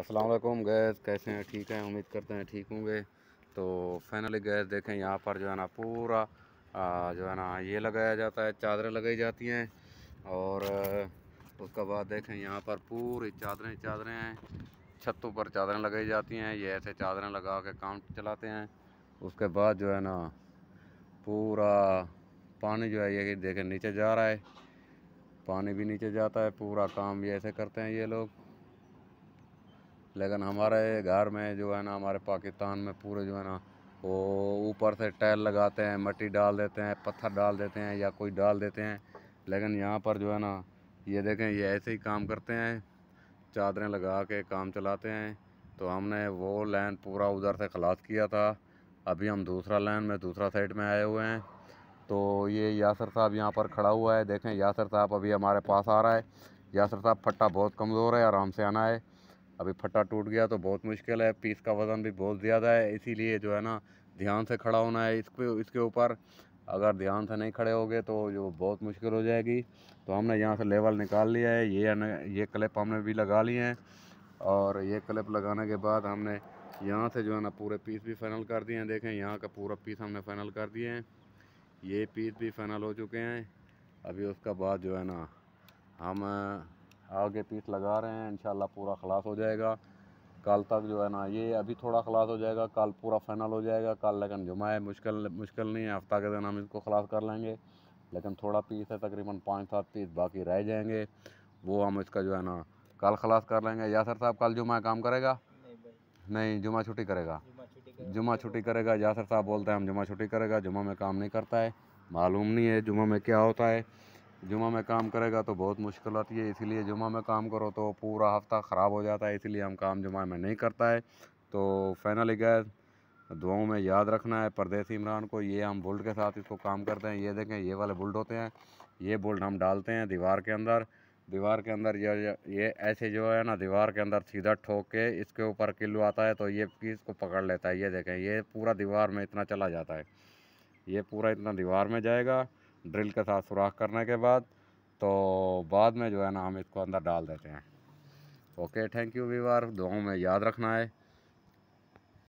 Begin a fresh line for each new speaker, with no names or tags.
असलकुम गैस कैसे हैं ठीक हैं उम्मीद करते हैं ठीक होंगे तो फाइनली गैस देखें यहाँ पर जो है ना पूरा जो है ना ये लगाया जाता है चादरें लगाई जाती हैं और उसके बाद देखें यहाँ पर पूरी चादरें चादरें हैं छतों पर चादरें लगाई जाती हैं ये ऐसे चादरें लगा के काम चलाते हैं उसके बाद जो है ना पूरा पानी जो है ये देखें नीचे जा रहा है पानी भी नीचे जाता है पूरा काम ये ऐसे करते हैं ये लोग लेकिन हमारे घर में जो है ना हमारे पाकिस्तान में पूरे जो है ना वो ऊपर से टैल लगाते हैं मट्टी डाल देते हैं पत्थर डाल देते हैं या कोई डाल देते हैं लेकिन यहाँ पर जो है ना ये देखें ये ऐसे ही काम करते हैं चादरें लगा के काम चलाते हैं तो हमने वो लाइन पूरा उधर से खलास किया था अभी हम दूसरा लाइन में दूसरा साइड में आए हुए हैं तो ये यासर साहब यहाँ पर खड़ा हुआ है देखें यासर साहब अभी हमारे पास आ रहा है यासर साहब फट्टा बहुत कमज़ोर है आराम से आना है अभी फट्टा टूट गया तो बहुत मुश्किल है पीस का वज़न भी बहुत ज़्यादा है इसीलिए जो है ना ध्यान से खड़ा होना है इसके इसके ऊपर अगर ध्यान से नहीं खड़े होगे तो जो बहुत मुश्किल हो जाएगी तो हमने यहाँ से लेवल निकाल लिया है ये ये क्लिप हमने भी लगा लिए हैं और ये क्लिप लगाने के बाद हमने यहाँ से जो है ना पूरे पीस भी फाइनल कर दिए हैं देखें यहाँ का पूरा पीस हमने फाइनल कर दिए हैं ये पीस भी फाइनल हो चुके हैं अभी उसका बाद जो है ना हम आगे पीठ लगा रहे हैं इन पूरा खलास हो जाएगा कल तक जो है ना ये अभी थोड़ा खलास हो जाएगा कल पूरा फाइनल हो जाएगा कल लेकिन जुमा है मुश्किल मुश्किल नहीं है हफ्ता के दिन हम इसको खलास कर लेंगे लेकिन थोड़ा पीस है तकरीबन पाँच सात पीस बाकी रह जाएंगे वो हम इसका जो है ना कल खलास कर लेंगे यासर साहब कल जुमा काम करेगा नहीं जुमा छुट्टी करेगा जुमा छुट्टी करेगा यासर साहब बोलते हैं हम जुमा छुट्टी करेगा जुमा में काम नहीं करता है मालूम नहीं है जुमा में क्या होता है जुमा में काम करेगा तो बहुत मुश्किल आती है इसीलिए जुमा में काम करो तो पूरा हफ्ता ख़राब हो जाता है इसीलिए हम काम जुमा में नहीं करता है तो फाइनली गैस दुआओं में याद रखना है परदेसी इमरान को ये हम बुल्ड के साथ इसको काम करते हैं ये देखें ये वाले बुल्ट होते हैं ये बुल्ट हम डालते हैं दीवार के अंदर दीवार के अंदर ये ये ऐसे जो है ना दीवार के अंदर सीधा ठोक के इसके ऊपर किल्लू आता है तो ये इसको पकड़ लेता है ये देखें ये पूरा दीवार में इतना चला जाता है ये पूरा इतना दीवार में जाएगा ड्रिल के साथ सुराख करने के बाद तो बाद में जो है ना हम इसको अंदर डाल देते हैं ओके थैंक यू वीवार दुआओं में याद रखना है